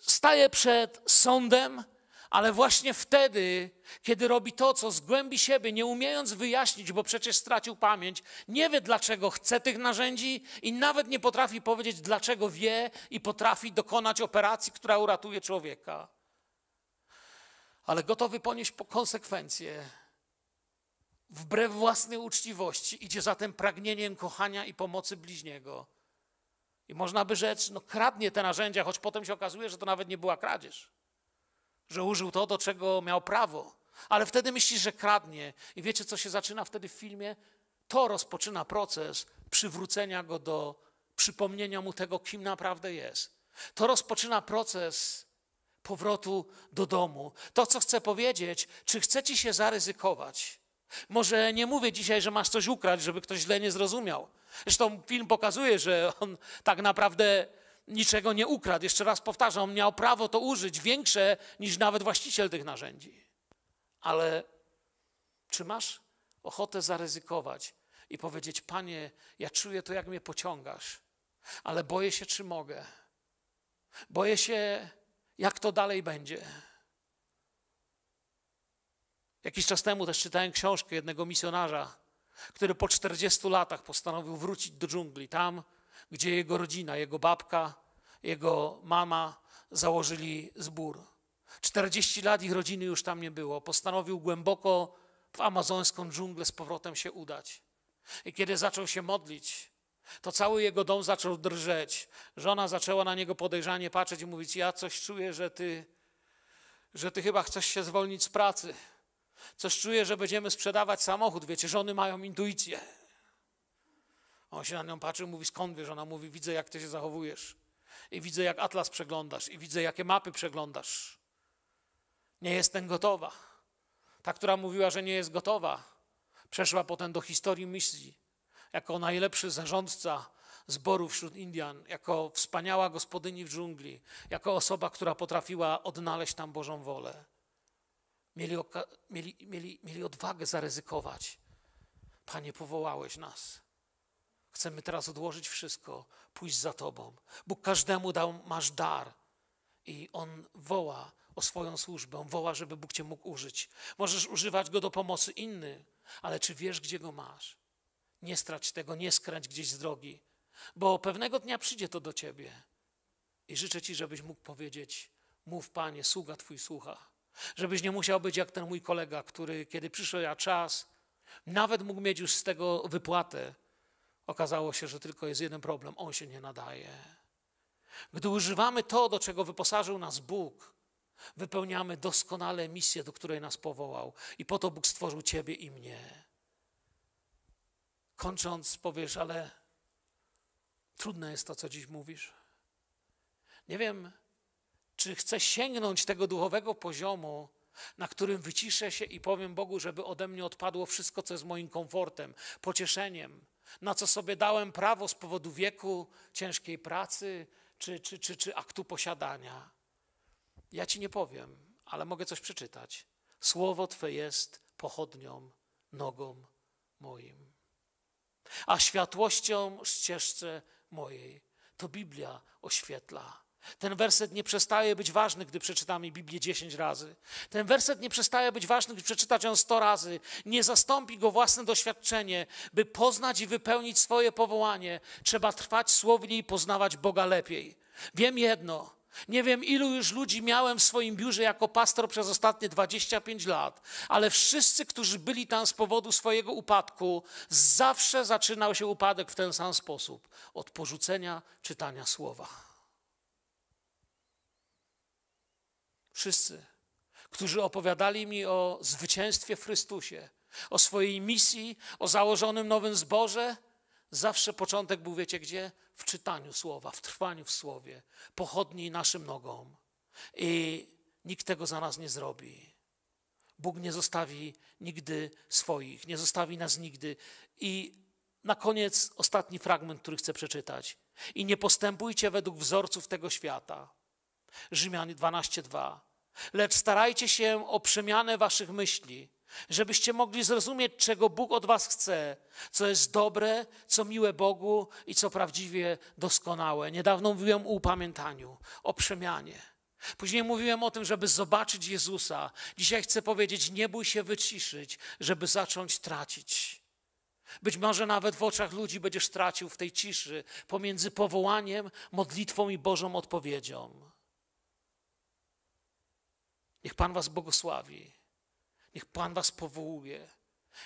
Staje przed sądem, ale właśnie wtedy, kiedy robi to, co z głębi siebie, nie umiejąc wyjaśnić, bo przecież stracił pamięć, nie wie, dlaczego chce tych narzędzi i nawet nie potrafi powiedzieć, dlaczego wie i potrafi dokonać operacji, która uratuje człowieka. Ale gotowy ponieść konsekwencje, wbrew własnej uczciwości, idzie za tym pragnieniem kochania i pomocy bliźniego. I można by rzec, no kradnie te narzędzia, choć potem się okazuje, że to nawet nie była kradzież że użył to, do czego miał prawo. Ale wtedy myślisz, że kradnie. I wiecie, co się zaczyna wtedy w filmie? To rozpoczyna proces przywrócenia go do przypomnienia mu tego, kim naprawdę jest. To rozpoczyna proces powrotu do domu. To, co chcę powiedzieć, czy chce ci się zaryzykować? Może nie mówię dzisiaj, że masz coś ukraść, żeby ktoś źle nie zrozumiał. Zresztą film pokazuje, że on tak naprawdę niczego nie ukradł. Jeszcze raz powtarzam, miał prawo to użyć, większe niż nawet właściciel tych narzędzi. Ale czy masz ochotę zaryzykować i powiedzieć: Panie, ja czuję to, jak mnie pociągasz, ale boję się, czy mogę. Boję się, jak to dalej będzie. Jakiś czas temu też czytałem książkę jednego misjonarza, który po 40 latach postanowił wrócić do dżungli, tam gdzie jego rodzina, jego babka, jego mama założyli zbór. 40 lat ich rodziny już tam nie było. Postanowił głęboko w amazońską dżunglę z powrotem się udać. I kiedy zaczął się modlić, to cały jego dom zaczął drżeć. Żona zaczęła na niego podejrzanie patrzeć i mówić: Ja coś czuję, że ty, że ty chyba chcesz się zwolnić z pracy. Coś czuję, że będziemy sprzedawać samochód. Wiecie, żony mają intuicję. On się na nią patrzy, mówi, skąd wiesz? Ona mówi, widzę, jak ty się zachowujesz. I widzę, jak atlas przeglądasz. I widzę, jakie mapy przeglądasz. Nie jestem gotowa. Ta, która mówiła, że nie jest gotowa, przeszła potem do historii misji. Jako najlepszy zarządca zboru wśród Indian, jako wspaniała gospodyni w dżungli, jako osoba, która potrafiła odnaleźć tam Bożą wolę. Mieli, mieli, mieli, mieli odwagę zaryzykować. Panie, powołałeś nas. Chcemy teraz odłożyć wszystko, pójść za Tobą. Bóg każdemu dał, masz dar i On woła o swoją służbę, woła, żeby Bóg Cię mógł użyć. Możesz używać Go do pomocy innym, ale czy wiesz, gdzie Go masz? Nie strać tego, nie skręć gdzieś z drogi, bo pewnego dnia przyjdzie to do Ciebie i życzę Ci, żebyś mógł powiedzieć, mów Panie, sługa Twój słucha. Żebyś nie musiał być jak ten mój kolega, który kiedy przyszedł ja czas, nawet mógł mieć już z tego wypłatę, Okazało się, że tylko jest jeden problem: on się nie nadaje. Gdy używamy to, do czego wyposażył nas Bóg, wypełniamy doskonale misję, do której nas powołał. I po to Bóg stworzył Ciebie i mnie. Kończąc, powiesz, ale trudne jest to, co dziś mówisz. Nie wiem, czy chcę sięgnąć tego duchowego poziomu, na którym wyciszę się i powiem Bogu, żeby ode mnie odpadło wszystko, co jest moim komfortem, pocieszeniem, na co sobie dałem prawo z powodu wieku, ciężkiej pracy czy, czy, czy, czy aktu posiadania. Ja ci nie powiem, ale mogę coś przeczytać. Słowo Twe jest pochodnią, nogą moim, a światłością ścieżce mojej. To Biblia oświetla. Ten werset nie przestaje być ważny, gdy przeczytamy Biblię 10 razy. Ten werset nie przestaje być ważny, gdy przeczytać ją 100 razy. Nie zastąpi go własne doświadczenie. By poznać i wypełnić swoje powołanie, trzeba trwać słownie i poznawać Boga lepiej. Wiem jedno. Nie wiem, ilu już ludzi miałem w swoim biurze jako pastor przez ostatnie 25 lat, ale wszyscy, którzy byli tam z powodu swojego upadku, zawsze zaczynał się upadek w ten sam sposób od porzucenia czytania słowa. wszyscy, którzy opowiadali mi o zwycięstwie w Chrystusie, o swojej misji, o założonym nowym zborze, zawsze początek był, wiecie gdzie? W czytaniu słowa, w trwaniu w słowie, pochodni naszym nogom. I nikt tego za nas nie zrobi. Bóg nie zostawi nigdy swoich, nie zostawi nas nigdy. I na koniec ostatni fragment, który chcę przeczytać. I nie postępujcie według wzorców tego świata. Rzymian 12:2 lecz starajcie się o przemianę waszych myśli, żebyście mogli zrozumieć, czego Bóg od was chce, co jest dobre, co miłe Bogu i co prawdziwie doskonałe. Niedawno mówiłem o upamiętaniu, o przemianie. Później mówiłem o tym, żeby zobaczyć Jezusa. Dzisiaj chcę powiedzieć, nie bój się wyciszyć, żeby zacząć tracić. Być może nawet w oczach ludzi będziesz tracił w tej ciszy pomiędzy powołaniem, modlitwą i Bożą odpowiedzią. Niech Pan Was błogosławi. Niech Pan Was powołuje.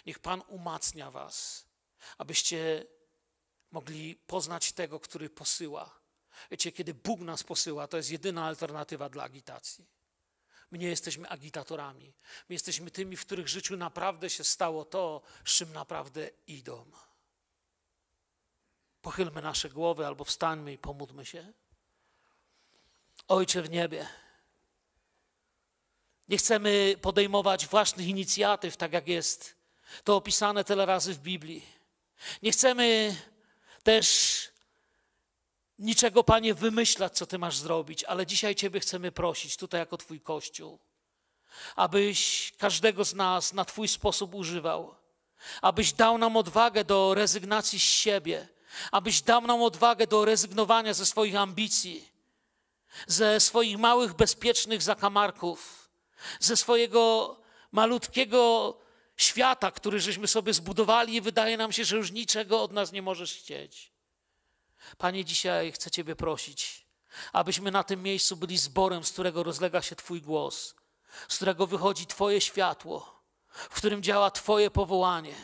Niech Pan umacnia Was, abyście mogli poznać tego, który posyła. Wiecie, kiedy Bóg nas posyła, to jest jedyna alternatywa dla agitacji. My nie jesteśmy agitatorami. My jesteśmy tymi, w których życiu naprawdę się stało to, z czym naprawdę idą. Pochylmy nasze głowy albo wstańmy i pomódlmy się. Ojcze w niebie. Nie chcemy podejmować własnych inicjatyw, tak jak jest to opisane tyle razy w Biblii. Nie chcemy też niczego, Panie, wymyślać, co Ty masz zrobić, ale dzisiaj Ciebie chcemy prosić, tutaj jako Twój Kościół, abyś każdego z nas na Twój sposób używał, abyś dał nam odwagę do rezygnacji z siebie, abyś dał nam odwagę do rezygnowania ze swoich ambicji, ze swoich małych, bezpiecznych zakamarków ze swojego malutkiego świata, który żeśmy sobie zbudowali i wydaje nam się, że już niczego od nas nie możesz chcieć. Panie, dzisiaj chcę Ciebie prosić, abyśmy na tym miejscu byli zborem, z którego rozlega się Twój głos, z którego wychodzi Twoje światło, w którym działa Twoje powołanie.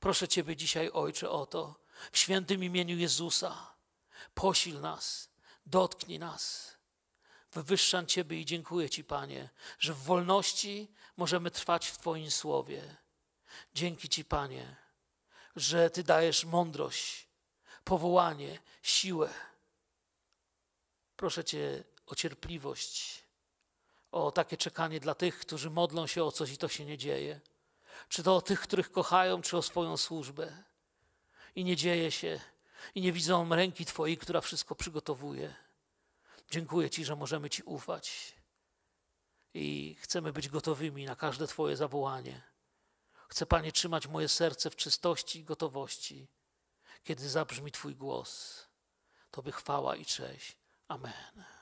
Proszę Ciebie dzisiaj, Ojcze, o to, w świętym imieniu Jezusa, posil nas, dotknij nas. Wywyższam Ciebie i dziękuję Ci, Panie, że w wolności możemy trwać w Twoim słowie. Dzięki Ci, Panie, że Ty dajesz mądrość, powołanie, siłę. Proszę Cię o cierpliwość, o takie czekanie dla tych, którzy modlą się o coś i to się nie dzieje. Czy to o tych, których kochają, czy o swoją służbę. I nie dzieje się, i nie widzą ręki Twojej, która wszystko przygotowuje. Dziękuję Ci, że możemy Ci ufać i chcemy być gotowymi na każde Twoje zawołanie. Chcę, Panie, trzymać moje serce w czystości i gotowości, kiedy zabrzmi Twój głos. Tobie chwała i cześć. Amen.